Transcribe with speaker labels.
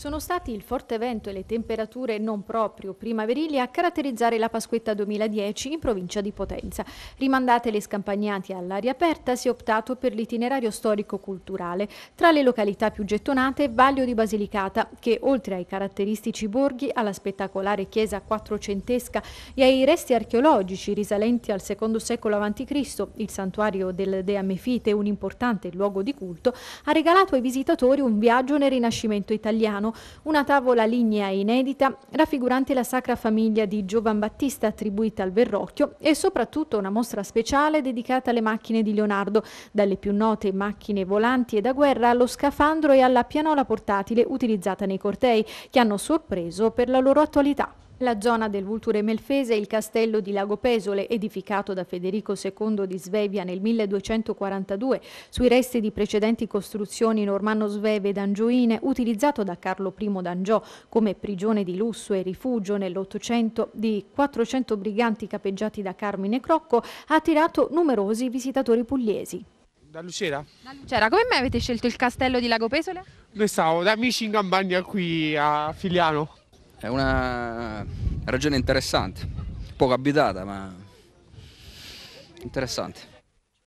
Speaker 1: Sono stati il forte vento e le temperature non proprio primaverili a caratterizzare la Pasquetta 2010 in provincia di Potenza. Rimandate le scampagnate all'aria aperta, si è optato per l'itinerario storico-culturale. Tra le località più gettonate, Vaglio di Basilicata, che oltre ai caratteristici borghi, alla spettacolare chiesa quattrocentesca e ai resti archeologici risalenti al II secolo a.C., il santuario del Dea Mefite, un importante luogo di culto, ha regalato ai visitatori un viaggio nel Rinascimento italiano Milano una tavola lignea inedita raffigurante la Sacra Famiglia di Giovan Battista attribuita al Verrocchio e soprattutto una mostra speciale dedicata alle macchine di Leonardo, dalle più note macchine volanti e da guerra allo scafandro e alla pianola portatile utilizzata nei cortei, che hanno sorpreso per la loro attualità. La zona del Vulture Melfese e il castello di Lago Pesole, edificato da Federico II di Svevia nel 1242, sui resti di precedenti costruzioni normanno-sveve ed angioine, utilizzato da Carlo Carlo I d'Angiò come prigione di lusso e rifugio nell'Ottocento di 400 briganti capeggiati da Carmine Crocco, ha attirato numerosi visitatori pugliesi. Da Lucera? Da Lucera. Come mai avete scelto il castello di Lago Pesole? Noi stavamo da amici in Campania qui a Filiano. È una ragione interessante, poco abitata ma interessante.